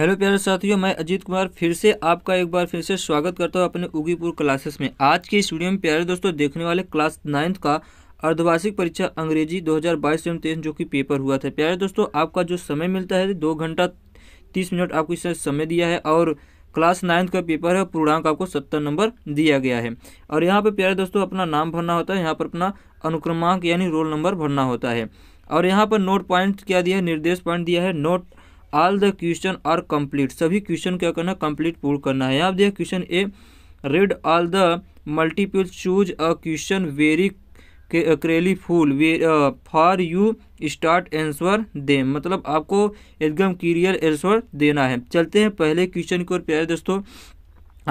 hello प्यारे साथियों मैं अजीत कुमार फिर से आपका एक बार फिर से स्वागत करता हूं अपने उगीपुर क्लासेस में आज के स्टूडियो में प्यारे दोस्तों देखने वाले क्लास नाइन्थ का अर्धवार्षिक परीक्षा अंग्रेजी 2022 एवं तेईस जो कि पेपर हुआ था प्यारे दोस्तों आपका जो समय मिलता है दो घंटा तीस मिनट आपको इसमें समय दिया है और क्लास नाइन्थ का पेपर है पूर्णांक आपको सत्तर नंबर दिया गया है और यहाँ पर प्यारे दोस्तों अपना नाम भरना होता है यहाँ पर अपना अनुक्रमांक यानी रोल नंबर भरना होता है और यहाँ पर नोट पॉइंट क्या दिया है निर्देश पॉइंट दिया है note all the question are complete सभी क्वेश्चन क्या करना कंप्लीट पूर्ण करना है यहाँ देखिए question A read all the multiple choose a question very carefully for you start answer the मतलब आपको एकदम क्लियर एंसर देना है चलते हैं पहले क्वेश्चन की ओर प्यारे दोस्तों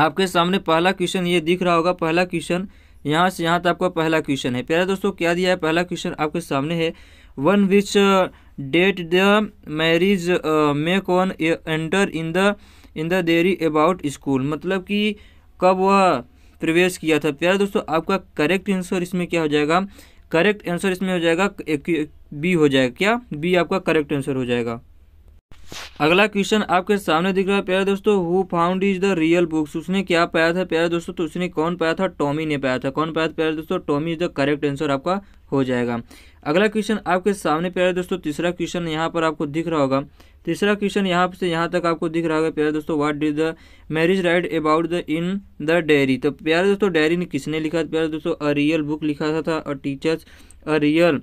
आपके सामने पहला क्वेश्चन ये दिख रहा होगा पहला क्वेश्चन यहाँ से यहाँ तक आपका पहला क्वेश्चन है प्यारे दोस्तों क्या दिया है पहला क्वेश्चन आपके सामने है one which date the marriage may कौन enter in the in the diary about school मतलब कि कब वह प्रवेश किया था प्यारे दोस्तों आपका करेक्ट आंसर इसमें क्या हो जाएगा करेक्ट आंसर इसमें हो जाएगा बी हो जाएगा क्या बी आपका करेक्ट आंसर हो जाएगा अगला क्वेश्चन आपके सामने दिख रहा है प्यारे दोस्तों who found is the real books उसने क्या पाया था प्यारे दोस्तों तो उसने कौन पाया था टॉमी ने पाया था कौन पाया था प्यारे दोस्तों Tommy is the correct answer आपका हो जाएगा अगला क्वेश्चन आपके सामने प्यारे दोस्तों तीसरा क्वेश्चन यहाँ पर आपको दिख रहा होगा तीसरा क्वेश्चन यहाँ से यहाँ तक आपको दिख रहा होगा प्यारे दोस्तों what does the marriage write about the in the diary तो प्यारे दोस्तों डायरी ने किसने लिखा प्यारे दोस्तों अ रियल बुक लिखा था, था a teachers a real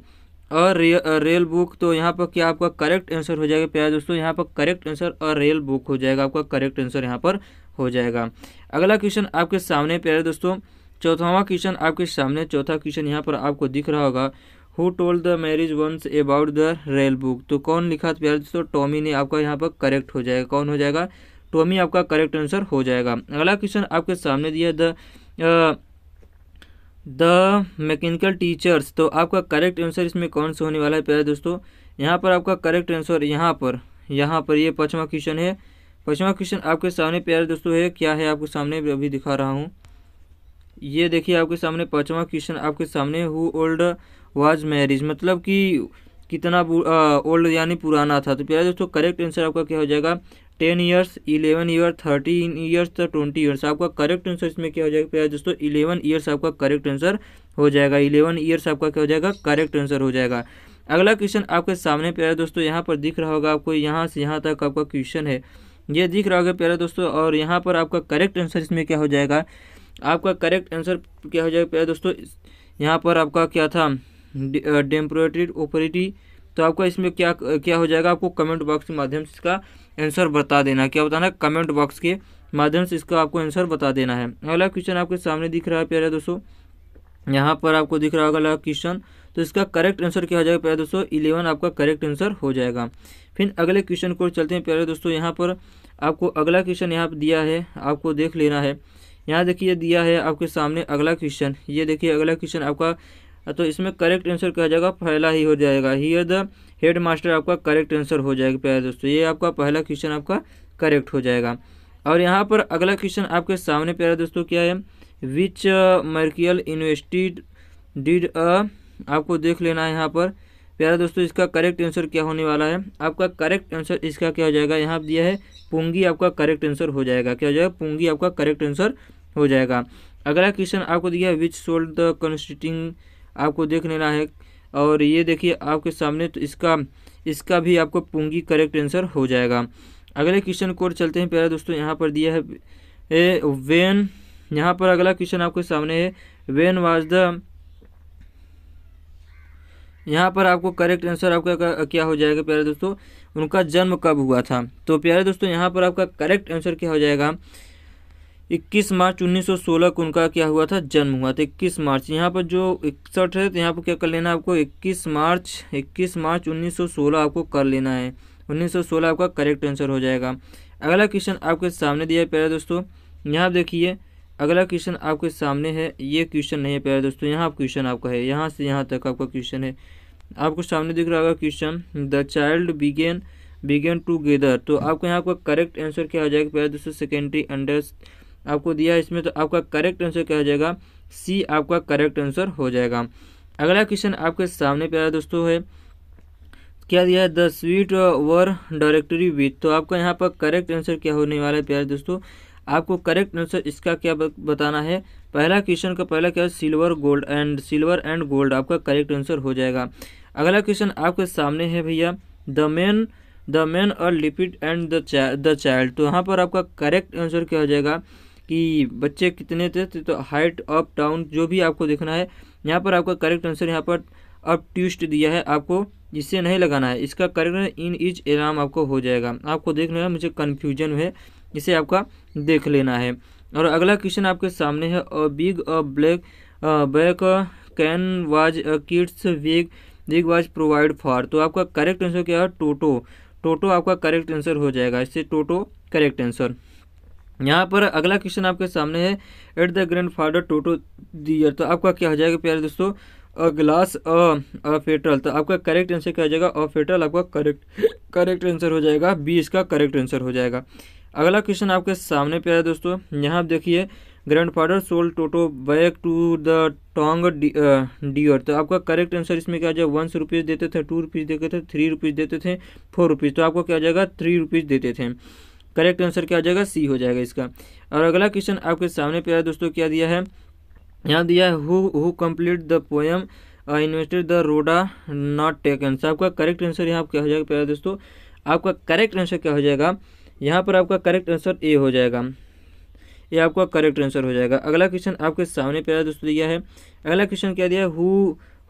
a rail book तो यहाँ पर क्या आपका करेक्ट आंसर हो जाएगा प्यारे दोस्तों यहाँ पर correct answer a rail book हो जाएगा आपका करेक्ट आंसर यहाँ पर हो जाएगा अगला क्वेश्चन आपके सामने प्यारे दोस्तों चौथावा क्वेश्चन आपके सामने चौथा क्वेश्चन यहाँ पर आपको दिख रहा होगा who told the marriage once about the rail book तो कौन लिखा प्यार दोस्तों टॉमी ने आपका यहाँ पर करेक्ट हो जाएगा कौन हो जाएगा टॉमी आपका करेक्ट आंसर हो जाएगा अगला क्वेश्चन आपके सामने दिया द द मैकेनिकल टीचर्स तो आपका करेक्ट आंसर इसमें कौन सा होने वाला है प्यारे दोस्तों यहाँ पर आपका करेक्ट आंसर यहाँ पर यहाँ पर ये पाँचवा क्वेश्चन है पाँचवा क्वेश्चन आपके सामने प्यारे दोस्तों है क्या है आपके सामने अभी दिखा रहा हूँ ये देखिए आपके सामने पाँचवा क्वेश्चन आपके सामने हु ओल्ड वाज मैरिज मतलब कि कितना ओल्ड यानी पुराना था तो प्यारे दोस्तों करेक्ट आंसर आपका क्या हो जाएगा ten years eleven year thirteen years तो ट्वेंटी ईयर्स आपका करेक्ट आंसर इसमें क्या हो जाएगा प्यारे दोस्तों इलेवन ईयर्स आपका करेक्ट आंसर हो जाएगा इलेवन ईयर्स आपका क्या हो जाएगा करेक्ट आंसर हो जाएगा अगला क्वेश्चन आपके सामने प्यारे दोस्तों यहाँ पर दिख रहा होगा आपको यहाँ से यहाँ तक आपका क्वेश्चन है ये दिख रहा होगा प्यारे दोस्तों और यहाँ पर आपका करेक्ट आंसर इसमें क्या हो जाएगा आपका करेक्ट आंसर क्या हो जाएगा प्यारे दोस्तों यहाँ पर आपका क्या था डेम्प्रोटरी ओपरेटी तो आपका इसमें क्या क्या हो जाएगा आपको कमेंट बॉक्स के माध्यम से इसका आंसर बता देना क्या बताना कमेंट बॉक्स के माध्यम से इसका आपको आंसर बता देना है अगला क्वेश्चन आपके सामने दिख रहा है प्यारे दोस्तों यहाँ पर आपको दिख रहा होगा अगला क्वेश्चन तो इसका करेक्ट आंसर क्या हो जाएगा प्यारे दोस्तों इलेवन आपका करेक्ट आंसर हो जाएगा फिर अगले क्वेश्चन को चलते हैं प्यारे दोस्तों यहाँ पर आपको अगला क्वेश्चन यहाँ पर दिया है आपको देख लेना है यहाँ देखिए दिया है आपके सामने अगला क्वेश्चन ये देखिए अगला क्वेश्चन आपका हाँ, तो इसमें करेक्ट आंसर क्या हो जाएगा पहला ही हो जाएगा हियर द हेड मास्टर आपका करेक्ट आंसर हो जाएगा प्यारे दोस्तों ये आपका पहला क्वेश्चन आपका करेक्ट हो जाएगा और यहाँ पर अगला क्वेश्चन आपके सामने प्यारे दोस्तों क्या है which merkial university did a आपको देख लेना है यहाँ पर प्यारा दोस्तों इसका करेक्ट आंसर क्या होने वाला है आपका करेक्ट आंसर इसका क्या हो जाएगा यहाँ दिया है पुंगी आपका करेक्ट आंसर हो जाएगा क्या हो जाएगा पुंगी आपका करेक्ट आंसर हो जाएगा अगला क्वेश्चन आपको दिया है विच सोल्ड द कंस्टिटिंग आपको देख लेना है और ये देखिए आपके सामने तो इसका इसका भी आपको पूंगी करेक्ट आंसर हो जाएगा अगले क्वेश्चन कोड चलते हैं प्यारे दोस्तों यहाँ पर दिया है ए, वेन यहाँ पर अगला क्वेश्चन आपके सामने है वेन वाज द यहाँ पर आपको करेक्ट आंसर आपका क्या हो जाएगा प्यारे दोस्तों उनका जन्म कब हुआ था तो प्यारे दोस्तों यहाँ पर आपका करेक्ट आंसर क्या हो जाएगा इक्कीस मार्च 1916 को उनका क्या हुआ था जन्म हुआ था इक्कीस मार्च यहाँ पर जो इकसठ है तो यहाँ पर क्या कर लेना है आपको इक्कीस मार्च इक्कीस मार्च 1916 आपको कर लेना है 1916 आपका करेक्ट आंसर हो जाएगा अगला क्वेश्चन आपके सामने दिया है प्यारे दोस्तों यहाँ देखिए अगला क्वेश्चन आपके सामने है ये क्वेश्चन नहीं है प्यारे दोस्तों यहाँ क्वेश्चन आपका है यहाँ से यहाँ तक आपका क्वेश्चन है आपको सामने दिख रहा होगा question the child began began together तो आपको यहाँ पर करेक्ट आंसर क्या हो जाएगा प्यारे दोस्तों सेकेंडरी अंडर आपको दिया इसमें तो आपका करेक्ट आंसर क्या हो जाएगा सी आपका करेक्ट आंसर हो जाएगा अगला क्वेश्चन आपके सामने प्यारा दोस्तों है क्या दिया है the sweet were directory with तो आपका यहाँ पर करेक्ट आंसर क्या होने वाला है प्यारे दोस्तों आपको करेक्ट आंसर इसका क्या बताना है पहला क्वेश्चन का पहला क्या है silver gold and silver and gold आपका करेक्ट आंसर हो जाएगा अगला क्वेश्चन आपके सामने है भैया द मैन द मैन और लिपिड एंड द चाइल्ड तो यहाँ पर आपका करेक्ट आंसर क्या हो जाएगा कि बच्चे कितने थे तो हाइट अप डाउन जो भी आपको देखना है यहाँ पर आपका करेक्ट आंसर यहाँ पर अप ट्यूस्ट दिया है आपको इससे नहीं लगाना है इसका करेक्ट इन इज एलाम आपको हो जाएगा आपको देख लेना मुझे कन्फ्यूजन है इसे आपका देख लेना है और अगला क्वेश्चन आपके सामने है a big a black back can was kids veg big was provide for तो आपका करेक्ट आंसर क्या है टोटो टोटो आपका करेक्ट आंसर हो जाएगा इससे टोटो करेक्ट आंसर यहाँ पर अगला क्वेश्चन आपके सामने है at the grandfather Toto dear तो आपका क्या हो जाएगा प्यारे दोस्तों अ ग्लास अ फेटरल तो आपका करेक्ट आंसर क्या हो जाएगा अ फेटरल आपका करेक्ट करेक्ट आंसर हो जाएगा बी इसका करेक्ट आंसर हो जाएगा अगला क्वेश्चन आपके सामने प्यारे दोस्तों यहाँ आप देखिए grandfather sold Toto back to the tonga dear तो आपका करेक्ट आंसर इसमें क्या हो जाएगा वन रुपीज़ देते थे टू रुपीज़ देते थे थ्री रुपीज़ देते थे फोर रुपीज़ तो आपको क्या हो जाएगा थ्री रुपीज़ देते थे करेक्ट आंसर क्या हो जाएगा सी हो जाएगा इसका और अगला क्वेश्चन आपके सामने पे आया दोस्तों क्या दिया है यहाँ दिया है who complete the poem invested the road not taken आपका करेक्ट आंसर यहाँ क्या हो जाएगा प्यारा दोस्तों आपका करेक्ट आंसर क्या हो जाएगा यहाँ पर आपका करेक्ट आंसर ए हो जाएगा ये आपका करेक्ट आंसर हो जाएगा अगला क्वेश्चन आपके सामने प्यारा दोस्तों दिया है अगला क्वेश्चन क्या दिया है who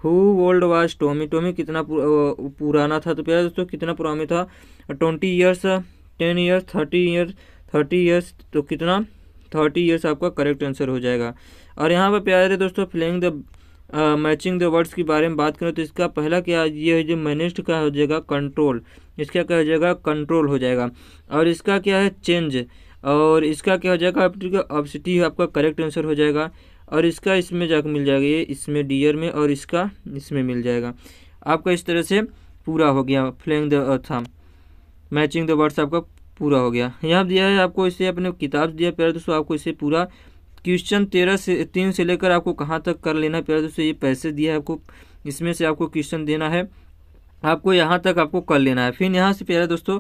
who old was Tommy Tommy कितना uh, पुराना था तो प्यारा दोस्तों कितना पुराना था twenty years ten years thirty year thirty years तो कितना थर्टी ईयर्स आपका करेक्ट आंसर हो जाएगा और यहाँ पर प्यारे दोस्तों playing the matching the words के बारे में बात करें तो इसका पहला क्या ये है जो मैनेस्ट का हो जाएगा कंट्रोल इसका क्या हो जाएगा कंट्रोल हो जाएगा और इसका क्या है चेंज और इसका क्या हो जाएगा आपका ऑब्सिटी आपका करेक्ट आंसर हो जाएगा और इसका इसमें जाकर मिल जाएगा ये इसमें डियर में और इसका इसमें मिल जाएगा आपका इस तरह से पूरा हो गया playing the them matching the WhatsApp आपका पूरा हो गया यहाँ दिया है आपको इसे अपने किताब दिया प्यारे दोस्तों आपको इसे पूरा क्वेश्चन तेरह से तीन से लेकर आपको कहाँ तक कर लेना है प्यारे दोस्तों ये पैसे दिया है आपको इसमें से आपको क्वेश्चन देना है आपको यहाँ तक आपको कर लेना है फिर यहाँ से प्यारे दोस्तों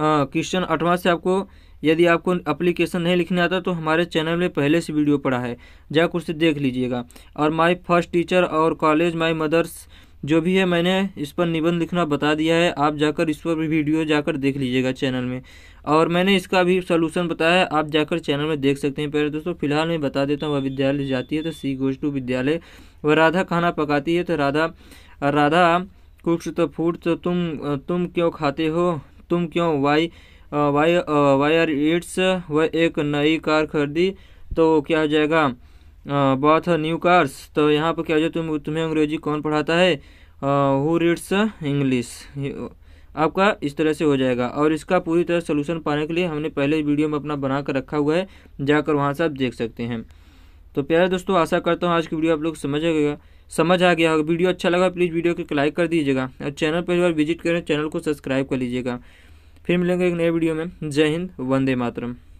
क्वेश्चन अठवा से आपको यदि आपको अप्लीकेशन नहीं लिखने आता तो हमारे चैनल में पहले से वीडियो पड़ा है जाकर उसे देख लीजिएगा और माई फर्स्ट टीचर और कॉलेज माई मदर्स जो भी है मैंने इस पर निबंध लिखना बता दिया है आप जाकर इस पर भी वीडियो जाकर देख लीजिएगा चैनल में और मैंने इसका भी सोलूशन बताया है आप जाकर चैनल में देख सकते हैं पहले दोस्तों फिलहाल मैं बता देता हूँ वह विद्यालय जाती है तो सी गोज टू विद्यालय वह राधा खाना पकाती है तो राधा राधा कुछ तो फूड तो तुम तुम क्यों खाते हो तुम क्यों why why why are it's वह एक नई कार खरीदी तो क्या हो जाएगा बॉथ न्यू कार्स तो यहाँ पर क्या हो तुम तुम्हें अंग्रेजी कौन पढ़ाता है हु रीड्स इंग्लिश आपका इस तरह से हो जाएगा और इसका पूरी तरह सोल्यूशन पाने के लिए हमने पहले वीडियो में अपना बना कर रखा हुआ है जाकर वहाँ से आप देख सकते हैं तो प्यारे दोस्तों आशा करता हूँ आज की वीडियो आप लोग समझ आएगा समझ आ गया होगा वीडियो अच्छा लगा प्लीज़ वीडियो को लाइक कर दीजिएगा और चैनल पर बार विजिट करें चैनल को सब्सक्राइब कर लीजिएगा फिर मिलेंगे एक नए वीडियो में जय हिंद वंदे मातरम